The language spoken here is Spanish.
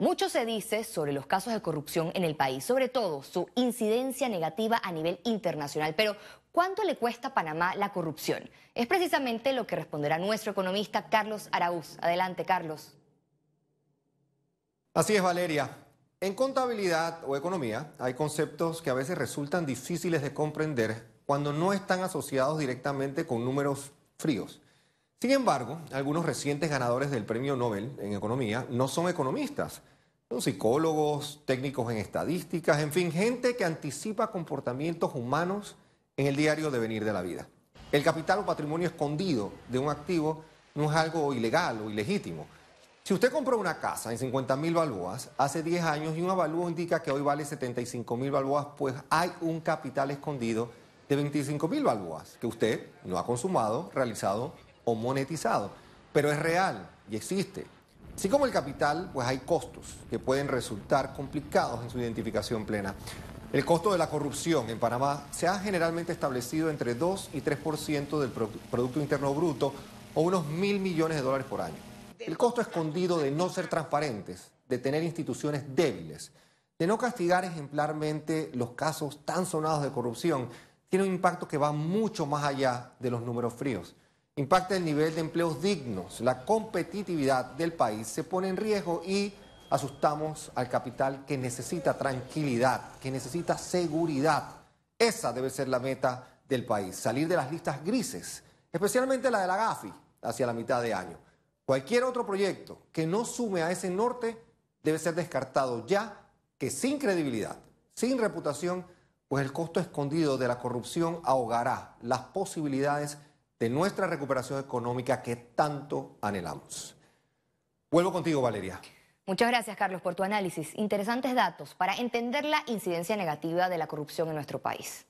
Mucho se dice sobre los casos de corrupción en el país, sobre todo su incidencia negativa a nivel internacional, pero ¿cuánto le cuesta a Panamá la corrupción? Es precisamente lo que responderá nuestro economista Carlos Araúz. Adelante, Carlos. Así es, Valeria. En contabilidad o economía hay conceptos que a veces resultan difíciles de comprender cuando no están asociados directamente con números fríos. Sin embargo, algunos recientes ganadores del Premio Nobel en Economía no son economistas, son psicólogos, técnicos en estadísticas, en fin, gente que anticipa comportamientos humanos en el diario devenir de la vida. El capital o patrimonio escondido de un activo no es algo ilegal o ilegítimo. Si usted compró una casa en 50 mil balboas hace 10 años y un avalúo indica que hoy vale 75 mil balboas, pues hay un capital escondido de 25 mil balboas que usted no ha consumado, realizado o monetizado, pero es real y existe. Así como el capital, pues hay costos que pueden resultar complicados en su identificación plena. El costo de la corrupción en Panamá se ha generalmente establecido entre 2 y 3% del Producto Interno Bruto o unos mil millones de dólares por año. El costo escondido de no ser transparentes, de tener instituciones débiles, de no castigar ejemplarmente los casos tan sonados de corrupción, tiene un impacto que va mucho más allá de los números fríos impacta el nivel de empleos dignos, la competitividad del país se pone en riesgo y asustamos al capital que necesita tranquilidad, que necesita seguridad. Esa debe ser la meta del país, salir de las listas grises, especialmente la de la GAFI, hacia la mitad de año. Cualquier otro proyecto que no sume a ese norte debe ser descartado ya, que sin credibilidad, sin reputación, pues el costo escondido de la corrupción ahogará las posibilidades de nuestra recuperación económica que tanto anhelamos. Vuelvo contigo, Valeria. Muchas gracias, Carlos, por tu análisis. Interesantes datos para entender la incidencia negativa de la corrupción en nuestro país.